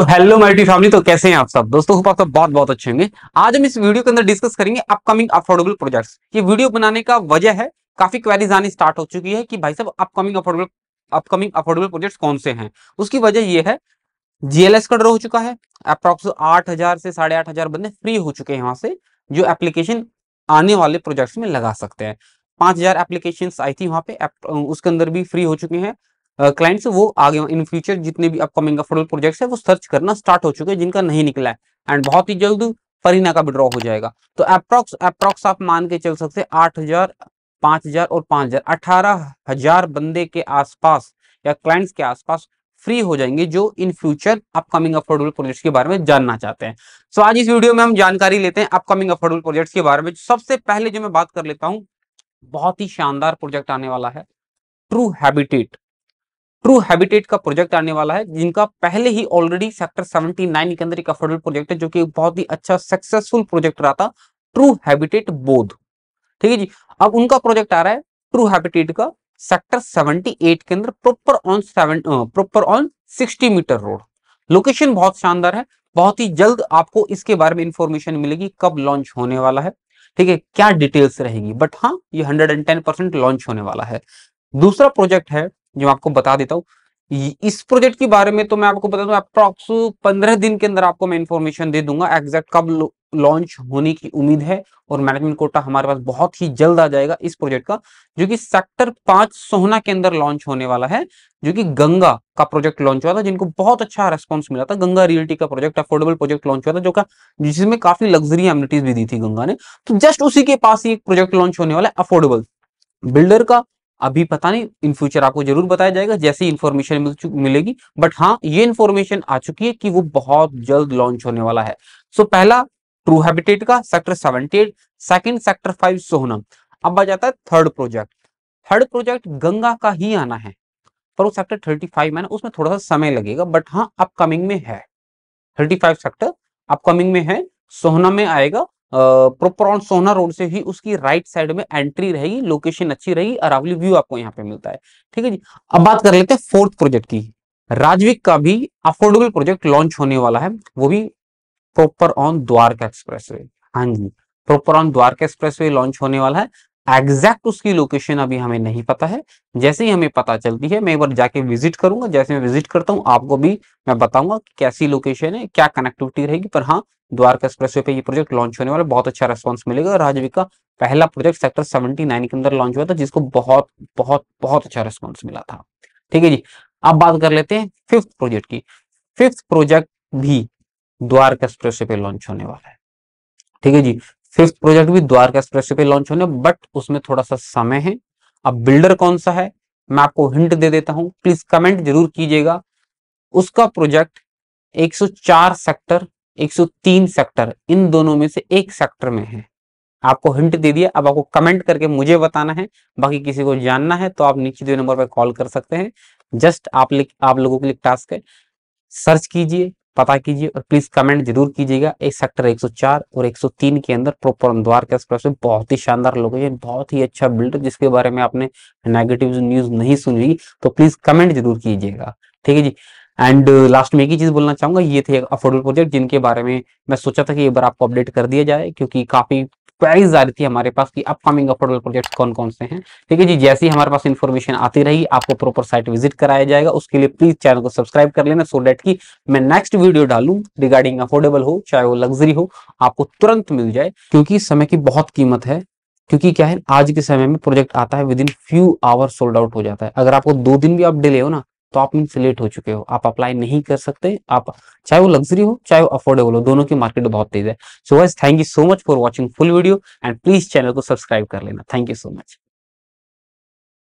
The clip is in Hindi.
तो हेलो माइटी फैमिली तो कैसे हैं आप सब दोस्तों होप आप सब बहुत बहुत अच्छे होंगे आज हम इस वीडियो के अंदर डिस्कस करेंगे अपकमिंग अफोर्डेबल प्रोजेक्ट्स ये वीडियो बनाने का वजह है काफी क्वेरीज आनी स्टार्ट हो चुकी है कि भाई साहब upcoming affordable upcoming affordable projects कौन से हैं उसकी वजह यह है जीएलएस का ड्रो हो चुका है अप्रोक्स आठ से साढ़े आठ बंदे फ्री हो चुके हैं वहां से जो एप्लीकेशन आने वाले प्रोजेक्ट्स में लगा सकते हैं पांच हजार एप्लीकेशन आई थी वहां पे उसके अंदर भी फ्री हो चुके हैं क्लाइंट्स वो आगे इन फ्यूचर जितने भी अपकमिंग अफोर्डेबल प्रोजेक्ट्स है वो सर्च करना स्टार्ट हो चुके हैं जिनका नहीं निकला है एंड बहुत ही जल्द फरीना का विड्रॉ हो जाएगा तो अप्रोक्स अप्रोक्स आप मान के चल सकते आठ हजार पांच हजार और पांच हजार अठारह हजार बंदे के आसपास या क्लाइंट्स के आसपास फ्री हो जाएंगे जो in future upcoming affordable projects के बारे में जानना चाहते हैं सो so, आज इस वीडियो में हम जानकारी लेते हैं अपकमिंग अफोर्डेबल प्रोजेक्ट्स के बारे में सबसे पहले जो मैं बात कर लेता हूँ बहुत ही शानदार प्रोजेक्ट आने वाला है ट्रू हैबिटेट ट्रू हैबिटेट का प्रोजेक्ट आने वाला है जिनका पहले ही ऑलरेडी सेक्टर 79 के अंदर एक अफोर्डेबल प्रोजेक्ट है जो कि बहुत ही अच्छा सक्सेसफुल प्रोजेक्ट रहा था ट्रू हैबिटेट बोध ठीक है जी अब उनका प्रोजेक्ट आ रहा है ट्रू हैबिटेट का सेक्टर 78 के अंदर proper on seven proper on 60 metre road location बहुत शानदार है बहुत ही जल्द आपको इसके बारे में इंफॉर्मेशन मिलेगी कब लॉन्च होने वाला है ठीक है क्या डिटेल्स रहेगी बट हाँ ये टेन परसेंट लॉन्च होने वाला है दूसरा प्रोजेक्ट है जो आपको बता देता हूँ इस प्रोजेक्ट के बारे में तो मैं आपको बता दू अप्रॉक्स पंद्रह दिन के अंदर आपको मैं इन्फॉर्मेशन दे दूंगा एग्जैक्ट कब लॉन्च होने की उम्मीद है और मैनेजमेंट कोटा हमारे पास बहुत ही जल्द आ जाएगा इस प्रोजेक्ट का जो कि सेक्टर पांच सोहना के अंदर लॉन्च होने वाला है जो कि गंगा का प्रोजेक्ट लॉन्च हुआ था जिनको बहुत अच्छा रेस्पॉन्स मिला था गंगा रियलिटी का प्रोजेक्ट अफोर्डेबल प्रोजेक्ट लॉन्च हुआ था जो का जिसमें काफी लग्जरी एमिटीज भी दी थी गंगा ने तो जस्ट उसी के पास ही एक प्रोजेक्ट लॉन्च होने वाला है अफोर्डेबल बिल्डर का अभी पता नहीं इन फ्यूचर आपको जरूर बताया जाएगा जैसी इन्फॉर्मेशन मिल मिलेगी बट हाँ ये इन्फॉर्मेशन आ चुकी है कि वो बहुत जल्द लॉन्च होने वाला है सो so, पहला ट्रू हैबिटेट का sector seventy eight second sector five सोहनम अब आ जाता है third project third project Ganga का ही आना है पर वो सेक्टर थर्टी फाइव है ना उसमें थोड़ा सा समय लगेगा बट हाँ अपकमिंग में है थर्टी फाइव सेक्टर अपकमिंग में है सोहना में आएगा प्रॉपर ऑन सोना रोड से ही उसकी राइट साइड में एंट्री रहेगी लोकेशन अच्छी रहेगी अरावली व्यू आपको यहाँ पे मिलता है ठीक है जी अब बात कर लेते हैं फोर्थ प्रोजेक्ट की राजविक का भी अफोर्डेबल प्रोजेक्ट लॉन्च होने वाला है वो भी proper on Dwarka expressway हाँ जी proper on Dwarka expressway launch होने वाला है एग्जैक्ट उसकी लोकेशन अभी हमें नहीं पता है जैसे ही हमें पता चलती है मैं एक बार जाके विजिट करूंगा जैसे मैं विजिट करता हूं आपको भी मैं बताऊंगा कि कैसी लोकेशन है क्या कनेक्टिविटी रहेगी पर हाँ द्वारका वे पे ये प्रोजेक्ट लॉन्च होने वाला बहुत अच्छा रेस्पॉन्स मिलेगा राजवी का पहला प्रोजेक्ट सेक्टर सेवेंटी नाइन के अंदर लॉन्च हुआ था जिसको बहुत बहुत बहुत अच्छा रेस्पॉन्स मिला था ठीक है जी अब बात कर लेते हैं फिफ्थ प्रोजेक्ट की फिफ्थ प्रोजेक्ट भी द्वारका वे पे लॉन्च होने वाला है ठीक है जी फिफ्थ प्रोजेक्ट भी द्वारका एक्सप्रेस पे लॉन्च होने बट उसमें थोड़ा सा समय है अब बिल्डर कौन सा है मैं आपको हिंट दे देता हूं प्लीज कमेंट जरूर कीजिएगा उसका प्रोजेक्ट 104 सेक्टर 103 सेक्टर इन दोनों में से एक सेक्टर में है आपको हिंट दे दिया अब आपको कमेंट करके मुझे बताना है बाकी किसी को जानना है तो आप नीचे दिए नंबर पर कॉल कर सकते हैं जस्ट आप आप लोगों के लिए टास्क है सर्च कीजिए पता कीजिए और प्लीज कमेंट जरूर कीजिएगा एक सेक्टर 104 और 103 के अंदर प्रोपर द्वार के एक्सप्रेस में बहुत ही शानदार लोकेशन बहुत ही अच्छा बिल्ड जिसके बारे में आपने नेगेटिव न्यूज नहीं सुनी होगी तो प्लीज कमेंट जरूर कीजिएगा ठीक है जी एंड लास्ट uh, में एक ही चीज बोलना चाहूंगा ये थे अफोर्डेबल प्रोजेक्ट जिनके बारे में मैं सोचा था कि एक बार आपको अपडेट कर दिया जाए क्योंकि काफी क्वेरीज आ रही थी हमारे पास कि अपकमिंग अफोर्डेबल प्रोजेक्ट्स कौन कौन से हैं ठीक है जी जैसे ही हमारे पास इन्फॉर्मेशन आती रही आपको प्रॉपर साइट विजिट कराया जाएगा उसके लिए प्लीज चैनल को सब्सक्राइब कर लेना सो डेट की मैं नेक्स्ट वीडियो डालू रिगार्डिंग अफोर्डेबल हो चाहे वो लग्जरी हो आपको तुरंत मिल जाए क्योंकि समय की बहुत कीमत है क्योंकि क्या है आज के समय में प्रोजेक्ट आता है within few hour sold out हो जाता है अगर आपको दो दिन भी आप डिले हो ना तो आप मीन लेट हो चुके हो आप अप्लाई नहीं कर सकते आप चाहे वो लग्जरी हो चाहे वो अफोर्डेबल हो दोनों की मार्केट बहुत तेज है so wise thank you so much for watching full video and please channel को सब्सक्राइब कर लेना थैंक यू सो मच